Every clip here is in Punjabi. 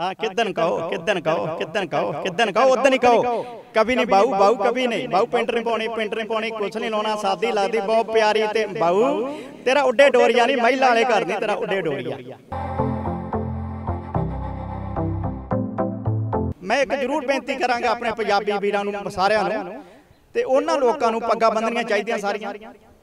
ਹਾਂ ਕਿੱਦਨ ਕਹੋ ਕਿਦਨ ਕਹੋ ਕਿਦਨ ਕਹੋ ਕਿਦਨ ਕਹੋ ਉਦਨ ਹੀ ਕਹੋ ਕਵੀ ਨਹੀਂ ਬਾਹੂ ਬਾਹੂ ਕਵੀ ਨਹੀਂ ਬਾਹੂ ਪੈਂਟਰ ਪਾਉਣੀ ਪੈਂਟਰ ਪਾਉਣੀ ਕੁਛ ਨਹੀਂ ਲਾਉਣਾ ਸਾਦੀ ਲੱਗਦੀ ਬਹੁਤ ਪਿਆਰੀ ਤੇ ਬਾਹੂ ਤੇਰਾ ਉੱਡੇ ਡੋਰੀਆਂ ਨਹੀਂ ਮਹਿਲਾ ਵਾਲੇ ਘਰ ਨਹੀਂ ਤੇਰਾ ਉੱਡੇ ਡੋਰੀਆਂ ਮੈਂ ਇੱਕ ਜ਼ਰੂਰ ਬੇਨਤੀ ਕਰਾਂਗਾ ਆਪਣੇ ਪੰਜਾਬੀ ਵੀਰਾਂ ਨੂੰ ਸਾਰਿਆਂ ਨੂੰ ਤੇ ਉਹਨਾਂ ਲੋਕਾਂ ਨੂੰ ਪੱਗਾ ਬੰਦਨੀਆਂ ਚਾਹੀਦੀਆਂ ਸਾਰੀਆਂ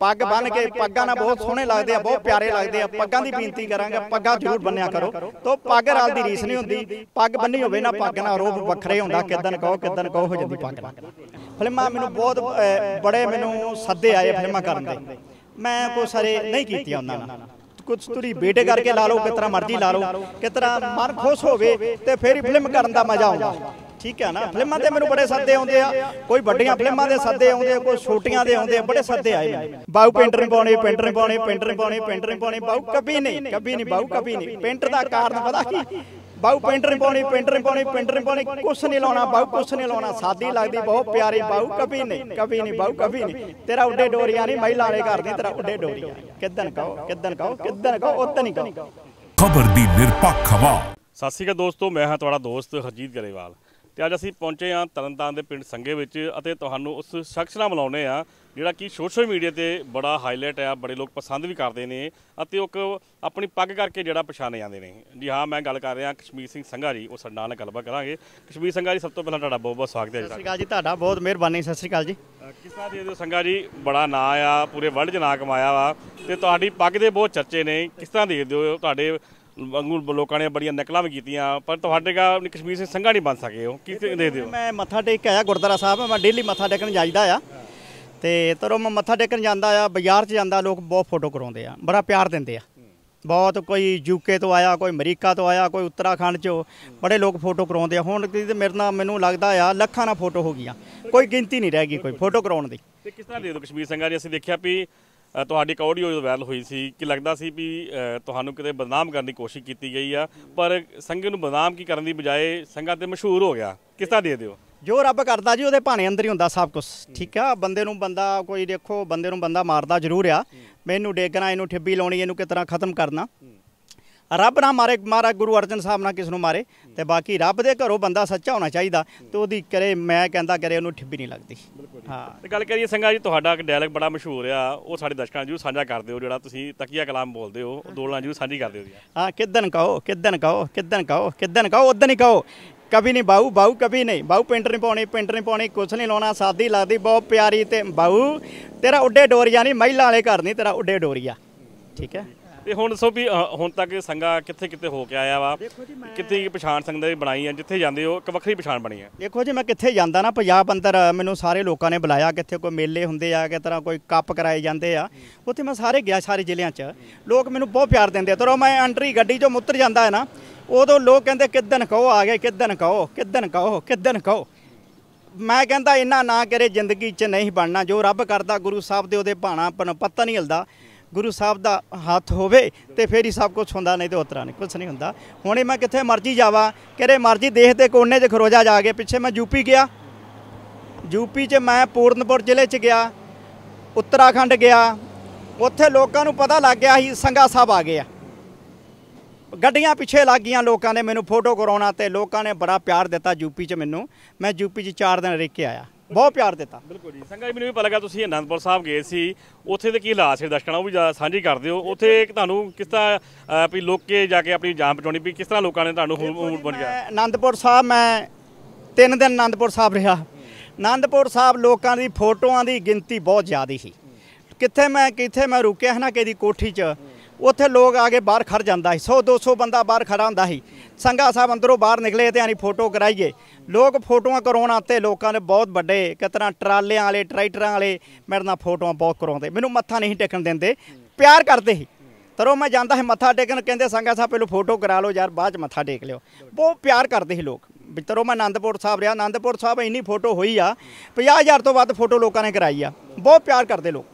ਪੱਗ ਬੰਨ ਕੇ ਪੱਗਾਂ ਨਾਲ ਬਹੁਤ ਸੋਹਣੇ ਲੱਗਦੇ ਆ ਬਹੁਤ ਪਿਆਰੇ ਲੱਗਦੇ ਆ ਪੱਗਾਂ ਦੀ ਬੇਨਤੀ ਕਰਾਂਗੇ ਪੱਗਾਂ ਜ਼ਰੂਰ ਬੰਨਿਆ ਕਰੋ ਤੋਂ ਪੱਗ ਰਾਲ ਦੀ ਰੀਸ ਨਹੀਂ ਹੁੰਦੀ ਪੱਗ ਬੰਨੀ ਹੋਵੇ ਨਾ ਪੱਗ ਨਾਲ ਰੋਬ ਵੱਖਰੇ ਹੁੰਦਾ ਕਿਦਨ ਕਹੋ ਕਿਦਨ ਕਹੋ ਹੋ ਜਾਂਦੀ ਪੱਗ ਨਾਲ ਫਿਲਮਾਂ ਮੈਨੂੰ ਬਹੁਤ ਬੜੇ ਮੈਨੂੰ ਸੱਦੇ ਆਏ ਫਿਲਮਾਂ ਕਰਨ ਦੇ ਮੈਂ ਕੋ ਸਾਰੇ ਨਹੀਂ ਕੀਤੀ ਉਹਨਾਂ ਨਾਲ ਕੁਝ ਤੁਰੀ ਬੇਟੇ ਕਰਕੇ ਲਾ ਲਓ ਕਿਤਰਾ ਮਰਜ਼ੀ ਲਾ ਲਓ ਕਿਤਰਾ ਮਨ ਖੁਸ਼ ਹੋਵੇ ਤੇ ਫੇਰ ਹੀ ਫਿਲਮ ਕਰਨ ਦਾ ਮਜ਼ਾ ਆਉਂਦਾ ਠੀਕ ਹੈ ਨਾ ਫਿਲਮਾਂ ਤੇ ਮੈਨੂੰ ਬੜੇ ਸੱਦੇ ਆਉਂਦੇ ਆ ਕੋਈ ਵੱਡੀਆਂ ਫਿਲਮਾਂ ਦੇ ਸੱਦੇ ਆਉਂਦੇ ਕੋਈ ਛੋਟੀਆਂ ਦੇ ਆਉਂਦੇ ਬੜੇ ਸੱਦੇ ਆਏ ਨੇ ਬਾਉ ਪੇਂਟਰ ਪਾਉਣੇ ਪੇਂਟਰ ਪਾਉਣੇ ਪੇਂਟਰ ਪਾਉਣੇ ਪੇਂਟਰ ਪਾਉਣੇ ਬਾਉ ਕਭੀ ਨਹੀਂ ਕਭੀ ਨਹੀਂ ਬਾਉ ਕਭੀ ਨਹੀਂ ਪੇਂਟਰ ਦਾ ਕਾਰਨ ਪਤਾ ਕੀ ਬਾਉ ਪੇਂਟਰ ਪਾਉਣੀ ਪੇਂਟਰ ਪਾਉਣੀ ਪੇਂਟਰ ਪਾਉਣੀ ਕੁਛ ਨਹੀਂ ਲਾਉਣਾ ਬਾਉ ਕੁਛ ਨਹੀਂ ਲਾਉਣਾ ਸਾਦੀ ਲੱਗਦੀ ਬਹੁਤ ਪਿਆਰੀ ਬਾਉ ਕਭੀ ਨਹੀਂ ਕਭੀ ਨਹੀਂ ਬਾਉ ਕਭੀ ਨਹੀਂ ਤੇਰਾ ਉੱਡੇ ਡੋਰੀਆਂ ਨਹੀਂ ਮਹਿਲਾ ਵਾਲੇ ਘਰ ਦੀ ਤੇਰਾ ਉੱਡੇ ਡੋਰੀਆਂ ਕਿਦਨ ਕਹੋ ਕਿਦਨ ਕਹੋ ਕਿਦਨ ਕਹੋ ਉਤਨ ਹੀ ਕਹੋ ਖਬਰ ਦੀ ਨਿਰਪੱਖ ਹਵਾ ਸਤਿ ਸ਼੍ਰੀ ਅਕਾਲ ਦੋਸਤੋ ਮੈਂ ਹਾਂ ਤੁਹਾਡਾ ਦੋਸਤ ਹਰਜੀਤ ਗਰੇਵਾਲ ਤੇ ਅੱਜ ਅਸੀਂ ਪਹੁੰਚੇ ਹਾਂ ਤਰਨਤਾਰਨ ਦੇ ਪਿੰਡ ਸੰਗੇ ਵਿੱਚ ਅਤੇ ਤੁਹਾਨੂੰ ਉਸ ਸ਼ਖਸ ਨਾਲ ਮਿਲਾਉਨੇ ਆ ਜਿਹੜਾ ਕਿ ਸੋਸ਼ਲ ਮੀਡੀਆ ਤੇ ਬੜਾ ਹਾਈਲਾਈਟ ਆ ਬੜੇ ਲੋਕ ਪਸੰਦ ਵੀ ਕਰਦੇ ਨੇ ਅਤੇ ਉਹ ਆਪਣੀ ਪੱਗ ਕਰਕੇ ਜਿਹੜਾ ਪਛਾਣੇ ਜਾਂਦੇ ਨੇ ਜੀ ਹਾਂ ਮੈਂ ਗੱਲ ਕਰ ਰਿਹਾ ਕਸ਼ਮੀਰ ਸਿੰਘ ਸੰਘਾ ਜੀ ਉਹ ਸਾਡੇ ਨਾਲ ਗੱਲਬਾਤ ਕਰਾਂਗੇ ਕਸ਼ਮੀਰ ਸੰਘਾ ਜੀ ਸਭ ਤੋਂ ਪਹਿਲਾਂ ਤੁਹਾਡਾ ਬਹੁਤ ਬਹੁਤ ਸਵਾਗਤ ਹੈ ਜੀ ਸਤਿ ਸ਼੍ਰੀ ਅਕਾਲ ਜੀ ਤੁਹਾਡਾ ਬਹੁਤ ਮਿਹਰਬਾਨੀ ਸਤਿ ਸ਼੍ਰੀ ਅਕਾਲ ਜੀ ਕਿਸ ਤਰ੍ਹਾਂ ਦੇ ਦਿਓ ਸੰਘਾ ਜੀ ਬੜਾ ਨਾਂ ਆ ਪੂਰੇ ਵਰਲਡ 'ਚ ਨਾਂ ਕਮਾਇਆ ਵਾ ਤੇ ਤੁਹਾਡੀ ਪੱਗ ਦੇ ਬਹੁਤ ਚਰਚੇ ਨੇ ਕਿਸ ਤਰ੍ਹਾਂ ਦੇ ਦਿਓ ਤੁਹਾਡੇ ਵਾਂਗੂ ਲੋਕਾਂ ਨੇ ਬੜੀਆਂ ਨਕਲਾਂ ਵੀ ਕੀਤੀਆਂ ਪਰ ਤੁਹਾਡੇ ਕਾ ਕਸ਼ਮੀਰ ਸਿੰਘ ਸੰਘਾ ਨਹੀਂ ਬਣ ਸਕੇ ਉਹ ਕੀ ਦੇ ਦਿਓ ਮੈਂ ਮੱਥਾ ਟੇਕ ਆਇਆ ਗੁਰਦੁਆਰਾ ਸਾਹਿਬ ਮੈਂ ਡੇਲੀ ਮੱਥਾ ਟੇਕਣ ਜਾਂਦਾ ਆ ਤੇ ਤਰੋ ਮੈਂ ਮੱਥਾ ਟੇਕਣ ਜਾਂਦਾ ਆ ਬਾਜ਼ਾਰ 'ਚ ਜਾਂਦਾ ਲੋਕ ਬਹੁਤ ਫੋਟੋ ਕਰਾਉਂਦੇ ਆ ਬੜਾ ਪਿਆਰ ਦਿੰਦੇ ਆ ਬਹੁਤ ਕੋਈ ਯੂਕੇ ਤੋਂ ਆਇਆ ਕੋਈ ਅਮਰੀਕਾ ਤੋਂ ਆਇਆ ਕੋਈ ਉੱਤਰਾਖੰਡ ਚੋਂ ਬੜੇ ਲੋਕ ਫੋਟੋ ਕਰਾਉਂਦੇ ਆ ਹੁਣ ਤੇ ਮੇਰੇ ਨਾਲ ਮੈਨੂੰ ਲੱਗਦਾ ਆ ਲੱਖਾਂ ਨਾਲ ਫੋਟੋ ਹੋ ਗਈਆਂ ਕੋਈ ਗਿਣਤੀ ਨਹੀਂ ਰਹਿ ਗਈ ਕੋਈ ਫੋਟੋ ਕਰਾਉਣ ਦੀ ਤੇ ਕਿਸ ਤਰ੍ਹਾਂ ਦੇ ਦੋ ਕਸ਼ਮੀਰ ਸੰਘਾ ਜੀ ਅਸੀਂ ਦੇਖਿਆ ਵੀ ਤੁਹਾਡੀ ਇੱਕ ਆਡੀਓ ਜੋ ਵਾਇਰਲ ਹੋਈ ਸੀ ਕਿ ਲੱਗਦਾ ਸੀ ਵੀ ਤੁਹਾਨੂੰ ਕਿਤੇ ਬਦਨਾਮ ਕਰਨ ਦੀ ਕੋਸ਼ਿਸ਼ ਕੀਤੀ ਗਈ ਆ ਪਰ ਸੰਗਤ ਨੂੰ ਬਦਨਾਮ ਕੀ ਕਰਨ ਦੀ ਬਜਾਏ ਸੰਗਤ ਤੇ ਮਸ਼ਹੂਰ ਹੋ ਗਿਆ ਕਿਸ ਤਰ੍ਹਾਂ ਦੇ ਦਿਓ ਜੋ ਰੱਬ ਕਰਦਾ ਜੀ ਉਹਦੇ ਭਾਣੇ ਅੰਦਰ ਹੀ ਹੁੰਦਾ ਸਭ ਕੁਝ ਠੀਕ ਆ ਬੰਦੇ ਨੂੰ ਬੰਦਾ ਕੋਈ ਦੇਖੋ ਬੰਦੇ ਨੂੰ ਬੰਦਾ ਮਾਰਦਾ ਜ਼ਰੂਰ ਆ ਮੈਨੂੰ ਡੇਗਣਾ ਇਹਨੂੰ ਠਿੱਬੀ ਲਾਉਣੀ ਇਹਨੂੰ ਕਿਤਨਾ ਖਤਮ ਕਰਨਾ ਰੱਬ ਨਾ ਮਾਰੇ ਮਾਰਾ ਗੁਰੂ ਅਰਜਨ ਸਾਹਿਬ ਨਾ ਕਿਸ ਨੂੰ ਮਾਰੇ ਤੇ ਬਾਕੀ ਰੱਬ ਦੇ ਘਰੋਂ ਬੰਦਾ ਸੱਚਾ ਹੋਣਾ ਚਾਹੀਦਾ ਤੇ ਉਹਦੀ ਕਰੇ ਮੈਂ ਕਹਿੰਦਾ ਕਰੇ ਉਹਨੂੰ ਠਿੱਬੀ ਨਹੀਂ ਲੱਗਦੀ ਹਾਂ ਤੇ ਗੱਲ ਕਰੀਏ ਸੰਗਾ ਜੀ ਤੁਹਾਡਾ ਇੱਕ ਡਾਇਲੌਗ ਬੜਾ ਮਸ਼ਹੂਰ ਆ ਉਹ ਸਾਡੇ ਦਰਸ਼ਕਾਂ ਜੀ ਸਾਂਝਾ ਕਰਦੇ ਹੋ ਜਿਹੜਾ ਤੁਸੀਂ ਤਕੀਆ ਕਲਾਮ ਬੋਲਦੇ ਹੋ ਉਹ ਦੋਲਾਂ ਜੀ ਸਾਂਝੀ ਕਰਦੇ ਹੋ ਹਾਂ ਕਿਦਨ ਕਹੋ ਕਿਦਨ ਕਹੋ ਕਿਦਨ ਕਹੋ ਕਿਦਨ ਕਹੋ ਉਦਨ ਹੀ ਕਹੋ ਕਭੀ ਨਹੀਂ ਬਾਹੂ ਬਾਹੂ ਕਭੀ ਨਹੀਂ ਬਾਹੂ ਪੈਂਟਰ ਨਹੀਂ ਪਾਉਣੀ ਪੈਂਟਰ ਨਹੀਂ ਪਾਉਣੀ ਕੁਛ ਨਹੀਂ ਲਾਉਣਾ ਸਾਦੀ ਲੱਗਦੀ ਬਹੁਤ ਪਿਆਰੀ ਤੇ ਬਾਹੂ ਤੇਰਾ ਉੱਡੇ ਡੋਰੀਆ ਨਹੀਂ ਮਹਿਲਾ ਵਾਲੇ ਘਰ ਨਹੀਂ ਤੇਰਾ ਉੱਡੇ ਡੋਰੀਆ ਠੀਕ ਹੈ ਤੇ ਹੁਣ ਸੋ ਵੀ ਹੁਣ ਤੱਕ ਇਹ ਸੰਗਾ ਕਿੱਥੇ ਕਿੱਥੇ ਹੋ ਕੇ ਆਇਆ ਵਾ ਕਿੱਥੇ ਪਛਾਣ ਸੰਗਦੇ ਦੀ ਬਣਾਈ ਆ ਜਿੱਥੇ ਜਾਂਦੇ ਹੋ ਇੱਕ ਵੱਖਰੀ ਪਛਾਣ ਬਣੀ ਆ ਦੇਖੋ ਜੀ ਮੈਂ ਕਿੱਥੇ ਜਾਂਦਾ ਨਾ ਪੰਜਾਬ ਅੰਦਰ ਮੈਨੂੰ ਸਾਰੇ ਲੋਕਾਂ ਨੇ ਬੁਲਾਇਆ ਕਿੱਥੇ ਕੋਈ ਮੇਲੇ ਹੁੰਦੇ ਆ ਕਿ ਤਰ੍ਹਾਂ ਕੋਈ ਕੱਪ ਕਰਾਏ ਜਾਂਦੇ ਆ ਉੱਥੇ ਮੈਂ ਸਾਰੇ ਗਿਆ ਸਾਰੇ ਜ਼ਿਲ੍ਹਿਆਂ 'ਚ ਲੋਕ ਮੈਨੂੰ ਬਹੁਤ ਪਿਆਰ ਦਿੰਦੇ ਆ ਤਰੋ ਮੈਂ ਐਂਟਰੀ ਗੱਡੀ 'ਚੋਂ ਉਤਰ ਜਾਂਦਾ ਹੈ ਨਾ ਉਦੋਂ ਲੋਕ ਕਹਿੰਦੇ ਕਿੱਦਣ ਕਹੋ ਆ ਗਏ ਕਿੱਦਣ ਕਹੋ ਕਿੱਦਣ ਕਹੋ ਕਿੱਦਣ ਕਹੋ ਮੈਂ ਕਹਿੰਦਾ ਇੰਨਾ ਨਾ ਕਰੇ ਜ਼ਿੰਦਗੀ 'ਚ ਨਹੀਂ ਬਣਨਾ ਜੋ ਰੱਬ ਕਰਦਾ ਗੁਰੂ ਸਾਹਿਬ ਦੇ ਉਹਦੇ ਬਾਣਾ ਪਨ ਨਹੀਂ ਹਿਲਦਾ ਗੁਰੂ ਸਾਹਿਬ ਦਾ ਹੱਥ ਹੋਵੇ ਤੇ ਫੇਰ ਹੀ ਸਭ ਕੁਝ ਹੁੰਦਾ ਨਹੀਂ ਤੇ ਉਤਰਾ ਨਹੀਂ ਕੁਝ ਨਹੀਂ ਹੁੰਦਾ ਹੁਣੇ ਮੈਂ ਕਿੱਥੇ ਮਰਜੀ ਜਾਵਾਂ ਕਿਹੜੇ ਮਰਜੀ ਦੇਸ਼ ਦੇ ਕੋਨੇ 'ਚ ਖਰੋਜਾ ਜਾ ਕੇ ਪਿੱਛੇ ਮੈਂ ਯੂਪੀ ਗਿਆ ਯੂਪੀ 'ਚ ਮੈਂ ਪੂਰਨਪੁਰ ਜ਼ਿਲ੍ਹੇ 'ਚ ਗਿਆ ਉੱਤਰਾਖੰਡ ਗਿਆ ਉੱਥੇ ਲੋਕਾਂ ਨੂੰ ਪਤਾ ਲੱਗ ਗਿਆ ਸੀ ਸੰਗਾ ਸਾਹਿਬ ਆ ਗਏ ਆ ਗੱਡੀਆਂ ਪਿੱਛੇ ਲੱਗ ਗਈਆਂ ਲੋਕਾਂ ਨੇ ਮੈਨੂੰ ਫੋਟੋ ਕਰਾਉਣਾ ਤੇ ਲੋਕਾਂ ਨੇ ਬੜਾ ਪਿਆਰ ਦਿੱਤਾ ਯੂਪੀ 'ਚ ਮੈਨੂੰ ਮੈਂ ਯੂਪੀ 'ਚ 4 ਦਿਨ ਰਹਿ ਕੇ ਆਇਆ ਬਹੁਤ ਪਿਆਰ ਦਿੱਤਾ ਬਿਲਕੁਲ ਜੀ ਸੰਗਾ ਜੀ ਮੈਨੂੰ ਵੀ ਪਤਾ ਲੱਗਾ ਤੁਸੀਂ ਅਨੰਦਪੁਰ ਸਾਹਿਬ ਗਏ ਸੀ ਉੱਥੇ ਦੇ ਕੀ ਹਾਲਾਤ ਸੀ ਦਰਸ਼ਕਾਂ ਨਾਲ ਉਹ ਵੀ ਸਾਂਝੀ ਕਰਦੇ ਹੋ ਉੱਥੇ ਇੱਕ ਤੁਹਾਨੂੰ ਕਿਸ ਤਰ੍ਹਾਂ ਵੀ ਲੋਕੇ ਜਾ ਕੇ ਆਪਣੀ ਜਾਨ ਬਚਾਉਣੀ ਵੀ ਕਿਸ ਤਰ੍ਹਾਂ ਲੋਕਾਂ ਨੇ ਤੁਹਾਨੂੰ ਹੂਮੂਰ ਬਣ ਗਿਆ ਅਨੰਦਪੁਰ ਸਾਹਿਬ ਮੈਂ ਤਿੰਨ ਦਿਨ ਅਨੰਦਪੁਰ ਸਾਹਿਬ ਰਿਹਾ ਅਨੰਦਪੁਰ ਸਾਹਿਬ ਲੋਕਾਂ ਦੀ ਫੋਟੋਆਂ ਦੀ ਗਿਣਤੀ ਬਹੁਤ ਜ਼ਿਆਦੀ ਸੀ ਕਿੱਥੇ ਮੈਂ ਕਿੱਥੇ ਮੈਂ ਰੁਕਿਆ ਹਨਾ ਕਿਹਦੀ ਕੋਠੀ 'ਚ ਉੱਥੇ ਲੋਕ ਆ ਕੇ ਬਾਹਰ ਖੜ ਜਾਂਦਾ ਸੀ 100 200 ਬੰਦਾ ਬਾਹਰ ਖੜਾ ਹੁੰਦਾ ਸੀ ਸੰਘਾ ਸਾਹਿਬ ਅੰਦਰੋਂ ਬਾਹਰ ਨਿਕਲੇ ਤੇ ਆਨੀ ਫੋਟੋ ਕਰਾਈਏ ਲੋਕ ਫੋਟੋਆਂ ਕਰਾਉਣ ਆਤੇ ਲੋਕਾਂ ਨੇ ਬਹੁਤ ਵੱਡੇ ਕਿਤਨਾ ਟਰਾਲਿਆਂ ਵਾਲੇ ਟਰੈਕਟਰਾਂ ਵਾਲੇ ਮੇਰੇ ਨਾਲ ਫੋਟੋਆਂ ਬਹੁਤ ਕਰਾਉਂਦੇ ਮੈਨੂੰ ਮੱਥਾ ਨਹੀਂ ਟੇਕਣ ਦਿੰਦੇ ਪਿਆਰ ਕਰਦੇ ਸੀ ਤਰੋ ਮੈਂ ਜਾਂਦਾ ਹੈ ਮੱਥਾ ਟੇਕਣ ਕਹਿੰਦੇ ਸੰਗਾ ਸਾਹਿਬ ਪਹਿਲੂ ਫੋਟੋ ਕਰਾ ਲਓ ਯਾਰ ਬਾਅਦ ਚ ਮੱਥਾ ਟੇਕ ਲਿਓ ਬਹੁਤ ਪਿਆਰ ਕਰਦੇ ਸੀ ਲੋਕ ਤਰੋ ਮੈਂ ਆਨੰਦਪੁਰ ਸਾਹਿਬ ਰਿਹਾ ਆਨੰਦਪੁਰ ਸਾਹਿਬ ਇੰਨੀ ਫੋਟੋ ਹੋਈ ਆ 50000 ਤੋਂ ਵੱਧ ਫੋਟੋ ਲੋਕਾਂ ਨੇ ਕਰਾਈ ਆ ਬਹੁਤ ਪਿਆਰ ਕਰਦੇ ਲੋਕ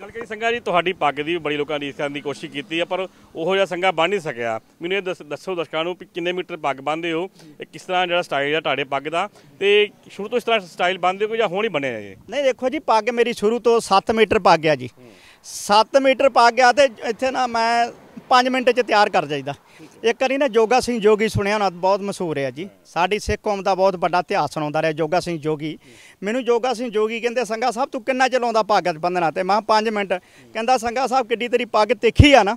ਗੱਲ ਕਰੀ ਸੰਗਾ ਜੀ ਤੁਹਾਡੀ ਪੱਗ ਦੀ ਬੜੀ ਲੋਕਾਂ ਨੇ ਇਸਤਾਨ ਦੀ ਕੋਸ਼ਿਸ਼ ਕੀਤੀ ਆ ਪਰ ਉਹੋ ਜਿਹਾ ਸੰਗਾ ਬਣ ਨਹੀਂ ਸਕਿਆ ਮੈਨੂੰ ਇਹ ਦੱਸੋ ਦਰਸ਼ਕਾਂ ਨੂੰ ਕਿ ਕਿੰਨੇ ਮੀਟਰ ਪੱਗ ਬੰਨਦੇ ਹੋ ਕਿਸ ਤਰ੍ਹਾਂ ਜਿਹੜਾ ਸਟਾਈਲ ਆ ਤੁਹਾਡੇ ਪੱਗ ਦਾ ਤੇ ਸ਼ੁਰੂ ਤੋਂ ਇਸ ਤਰ੍ਹਾਂ ਸਟਾਈਲ ਬੰਨਦੇ ਹੋ ਜਾਂ ਹੁਣ ਹੀ ਬਣਿਆ ਇਹ ਨਹੀਂ ਦੇਖੋ ਜੀ ਪੱਗ ਮੇਰੀ ਸ਼ੁਰੂ ਤੋਂ 7 ਮੀਟਰ ਪੱਗ ਆ ਜੀ 7 ਮੀਟਰ ਪੱਗ ਆ ਤੇ ਇੱਥੇ ਨਾ ਮੈਂ 5 ਮਿੰਟ 'ਚ ਤਿਆਰ ਕਰ ਜਾਈਦਾ ਇੱਕ ਵਾਰੀ ਨਾ ਜੋਗਾ ਸਿੰਘ ਜੋਗੀ ਸੁਣਿਆ ਹੋਣਾ ਬਹੁਤ ਮਸ਼ਹੂਰ ਹੈ ਜੀ ਸਾਡੀ ਸਿੱਖ ਕੌਮ ਦਾ ਬਹੁਤ ਵੱਡਾ ਇਤਿਹਾਸ ਸੁਣਾਉਂਦਾ ਰਿਹਾ ਜੋਗਾ ਸਿੰਘ ਜੋਗੀ ਮੈਨੂੰ ਜੋਗਾ ਸਿੰਘ ਜੋਗੀ ਕਹਿੰਦੇ ਸੰਗਾ ਸਾਹਿਬ ਤੂੰ ਕਿੰਨਾ ਚਲਾਉਂਦਾ ਪੱਗ ਬੰਨਣਾ ਤੇ ਮੈਂ 5 ਮਿੰਟ ਕਹਿੰਦਾ ਸੰਗਾ ਸਾਹਿਬ ਕਿੱਡੀ ਤੇਰੀ ਪੱਗ ਤਿੱਖੀ ਆ ਨਾ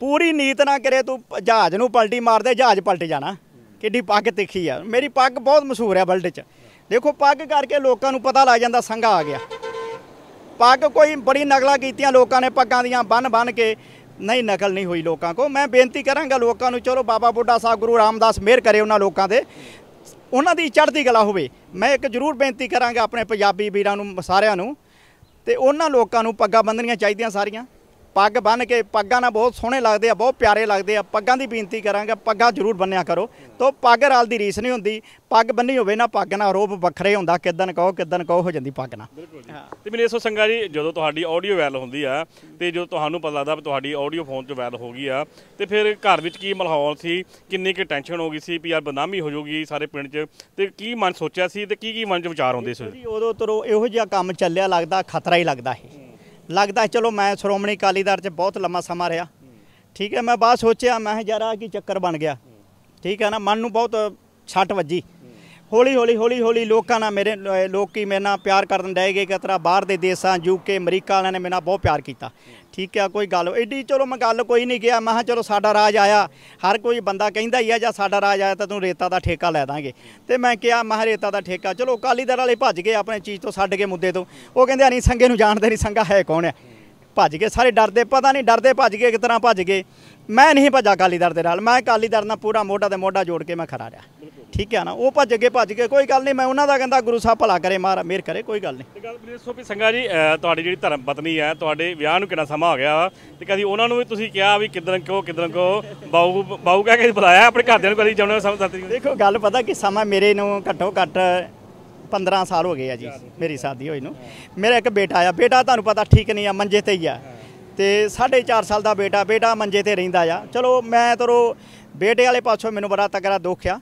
ਪੂਰੀ ਨੀਤ ਨਾ ਕਰੇ ਤੂੰ ਜਹਾਜ਼ ਨੂੰ ਪਲਟੀ ਮਾਰ ਦੇ ਜਹਾਜ਼ ਪਲਟ ਜਾਣਾ ਕਿੱਡੀ ਪੱਗ ਤਿੱਖੀ ਆ ਮੇਰੀ ਪੱਗ ਬਹੁਤ ਮਸ਼ਹੂਰ ਹੈ ਵਰਲਡ 'ਚ ਦੇਖੋ ਪੱਗ ਕਰਕੇ ਲੋਕਾਂ ਨੂੰ ਪਤਾ ਲੱਗ ਜਾਂਦਾ ਸੰਗਾ ਆ ਗਿਆ ਪੱਗ ਕੋਈ ਬੜੀ ਨਗਲਾ ਕੀਤੀਆਂ ਲੋਕਾਂ ਨੇ ਪੱਗਾਂ ਦੀਆਂ ਬੰਨ ਬੰਨ ਕੇ ਨਹੀਂ ਨਕਲ ਨਹੀਂ ਹੋਈ ਲੋਕਾਂ ਕੋ ਮੈਂ ਬੇਨਤੀ ਕਰਾਂਗਾ ਲੋਕਾਂ ਨੂੰ ਚਲੋ ਬਾਬਾ ਬੁੱਢਾ ਸਾਹਿਬ ਗੁਰੂ ਰਾਮਦਾਸ ਮਿਹਰ ਕਰੇ ਉਹਨਾਂ ਲੋਕਾਂ ਦੇ ਉਹਨਾਂ ਦੀ ਚੜ੍ਹਦੀ ਕਲਾ ਹੋਵੇ ਮੈਂ ਇੱਕ ਜ਼ਰੂਰ ਬੇਨਤੀ ਕਰਾਂਗਾ ਆਪਣੇ ਪੰਜਾਬੀ ਵੀਰਾਂ ਨੂੰ ਸਾਰਿਆਂ ਨੂੰ ਤੇ ਉਹਨਾਂ ਲੋਕਾਂ ਨੂੰ ਪੱਗਾਂ ਬੰਨਣੀਆਂ ਚਾਹੀਦੀਆਂ ਸਾਰੀਆਂ ਪੱਗ ਬੰਨ ਕੇ ਪੱਗਾਂ ਨਾਲ ਬਹੁਤ ਸੋਹਣੇ ਲੱਗਦੇ ਆ ਬਹੁਤ ਪਿਆਰੇ ਲੱਗਦੇ ਆ ਪੱਗਾਂ ਦੀ ਬੇਨਤੀ ਕਰਾਂਗਾ ਪੱਗਾਂ ਜ਼ਰੂਰ ਬੰਨਿਆ ਕਰੋ ਤੋ ਪੱਗ ਰਾਲ ਦੀ ਰੀਸ ਨਹੀਂ ਹੁੰਦੀ ਪੱਗ ਬੰਨੀ ਹੋਵੇ ਨਾ ਪੱਗ ਨਾਲ ਰੋਪ ਵੱਖਰੇ ਹੁੰਦਾ ਕਿਦਨ ਕਹੋ ਕਿਦਨ ਕਹੋ ਹੋ ਜਾਂਦੀ ਪੱਗ ਨਾਲ ਤੇ ਮੈਨੂੰ ਇਸੋ ਸੰਗਾ ਜੀ ਜਦੋਂ ਤੁਹਾਡੀ ਆਡੀਓ ਵਾਇਰਲ ਹੁੰਦੀ ਆ ਤੇ ਜਦੋਂ ਤੁਹਾਨੂੰ ਪਤਾ ਲੱਗਦਾ ਤੁਹਾਡੀ ਆਡੀਓ ਫੋਨ 'ਚ ਵਾਇਰਲ ਹੋ ਗਈ ਆ ਤੇ ਫਿਰ ਘਰ ਵਿੱਚ ਕੀ ਮਾਹੌਲ ਸੀ ਕਿੰਨੀ ਕਿ ਟੈਨਸ਼ਨ ਹੋ ਗਈ ਸੀ ਵੀ ਯਾਰ ਬਦਨਾਮੀ ਹੋ ਜਾਊਗੀ ਸਾਰੇ ਪਿੰਡ 'ਚ ਤੇ ਕੀ ਮਨ ਸੋਚਿਆ ਸੀ ਤੇ ਕੀ ਕੀ ਮਨ 'ਚ ਵਿਚਾਰ ਹੁੰਦੇ ਸੀ ਉਦੋਂ ਤਰੋ ਇਹੋ ਜਿਹਾ ਕੰਮ ਚੱਲਿਆ ਲੱਗਦਾ ਖਤਰਾ ਹੀ ਲੱਗਦਾ ਸੀ ਲੱਗਦਾ ਚਲੋ ਮੈਂ ਸ਼੍ਰੋਮਣੀ ਅਕਾਲੀ ਦਲ 'ਚ ਬਹੁਤ ਲੰਮਾ ਸਮਾਂ ਰਿਹਾ ਠੀਕ ਹੈ ਮੈਂ ਬਾਅਦ ਸੋਚਿਆ ਮੈਂ ਜਰਾ ਕੀ ਚੱਕਰ ਬਣ ਗਿਆ ਠੀਕ ਹੈ ਨਾ ਮਨ ਨੂੰ ਬਹੁਤ ਛੱਟ ਵੱਜੀ ਹੌਲੀ ਹੌਲੀ ਹੌਲੀ ਹੌਲੀ ਲੋਕਾਂ ਨਾਲ ਮੇਰੇ ਲੋਕੀ ਮੇਰੇ ਨਾਲ ਪਿਆਰ ਕਰਨ ਲੱਗ ਗਏ ਕਿ ਤਰ੍ਹਾਂ ਬਾਹਰ ਦੇ ਦੇਸ਼ਾਂ ਯੂਕੇ ਅਮਰੀਕਾ ਵਾਲਿਆਂ ਨੇ ਮੇਰੇ ਨਾਲ ਬਹੁਤ ਪਿਆਰ ਕੀਤਾ ਠੀਕ ਆ ਕੋਈ ਗੱਲ ਐਡੀ ਚਲੋ ਮੈਂ ਗੱਲ ਕੋਈ ਨਹੀਂ ਕਿਹਾ ਮੈਂ ਚਲੋ ਸਾਡਾ ਰਾਜ ਆਇਆ ਹਰ ਕੋਈ ਬੰਦਾ ਕਹਿੰਦਾ ਹੀ ਆ ਜਾਂ ਸਾਡਾ ਰਾਜ ਆਇਆ ਤਾਂ ਤੂੰ ਰੇਤਾ ਦਾ ਠੇਕਾ ਲੈ ਦਾਂਗੇ ਤੇ ਮੈਂ ਕਿਹਾ ਮੈਂ ਰੇਤਾ ਦਾ ਠੇਕਾ ਚਲੋ ਅਕਾਲੀ ਦਲ ਵਾਲੇ ਭੱਜ ਗਏ ਆਪਣੇ ਚੀਜ਼ ਤੋਂ ਛੱਡ ਕੇ ਮੁੱਦੇ ਤੋਂ ਉਹ ਕਹਿੰਦੇ ਨਹੀਂ ਸੰਗੇ ਨੂੰ ਜਾਣਦੇ ਨਹੀਂ ਸੰਗਾ ਹੈ ਕੌਣ ਹੈ ਭੱਜ ਗਏ ਸਾਰੇ ਡਰਦੇ ਪਤਾ ਨਹੀਂ ਡਰਦੇ ਭੱਜ ਗਏ ਕਿ ਤਰ੍ਹਾਂ ਭੱਜ ਗਏ ਮੈਂ ਨਹੀਂ ਭੱਜਾ ਅਕਾਲੀ ਦੇ ਨਾਲ ਮੈਂ ਅਕਾਲੀ ਨਾਲ ਪੂਰਾ ਮੋਢਾ ਤੇ ਮੋਢਾ ਜੋੜ ਕੇ ਮੈਂ ਖੜਾ ਰਿਹਾ ਠੀਕ ਹੈ ਨਾ ਉਹ ਭੱਜ ਕੇ ਭੱਜ ਕੇ ਕੋਈ ਗੱਲ ਨਹੀਂ ਮੈਂ ਉਹਨਾਂ ਦਾ ਕਹਿੰਦਾ ਗੁਰੂ ਸਾਹਿਬ ਭਲਾ ਕਰੇ ਮਾਰ ਮੇਰ ਕਰੇ ਕੋਈ ਗੱਲ ਨਹੀਂ ਤੇ ਗੱਲ ਬ੍ਰਿਜ ਸੋਪੀ ਸੰਗਾ ਜੀ ਤੁਹਾਡੀ ਜਿਹੜੀ ਧਰਮ ਪਤਨੀ ਹੈ ਤੁਹਾਡੇ ਵਿਆਹ ਨੂੰ ਕਿੰਨਾ ਸਮਾਂ ਹੋ ਗਿਆ ਤੇ ਕਦੀ ਉਹਨਾਂ ਨੂੰ ਵੀ ਤੁਸੀਂ ਕਿਹਾ ਵੀ ਕਿਦਾਂ ਕੋ ਕਿਦਾਂ ਕੋ ਬਾਉ ਬਾਉ ਕਹਿ ਕੇ ਬੁਲਾਇਆ ਆਪਣੇ ਘਰਦਿਆਂ ਨੂੰ ਕਦੀ ਜਾਣਾ ਸਮਾਂ ਸਾਥੀ ਦੇਖੋ ਗੱਲ ਪਤਾ ਕਿ ਸਮਾਂ ਮੇਰੇ ਨੂੰ ਘੱਟੋ ਘੱਟ 15 ਸਾਲ ਹੋ ਗਏ ਆ ਜੀ ਮੇਰੀ ਸ਼ਾਦੀ ਹੋਈ ਨੂੰ ਮੇਰਾ ਇੱਕ ਬੇਟਾ ਆ ਬੇਟਾ ਤੁਹਾਨੂੰ ਪਤਾ ਠੀਕ ਨਹੀਂ ਆ ਮੰਜੇ ਤੇ ਹੀ ਆ ਤੇ ਸਾਢੇ 4 ਸਾਲ ਦਾ ਬੇਟਾ ਬੇਟਾ ਮੰਜੇ ਤੇ ਰਹਿੰਦਾ ਆ ਚਲੋ ਮੈਂ ਤਰੋ ਬੇਟੇ ਵਾਲੇ ਪਾਸੋਂ ਮੈਨੂੰ ਬੜਾ ਤਕੜਾ ਦੁੱਖ ਆ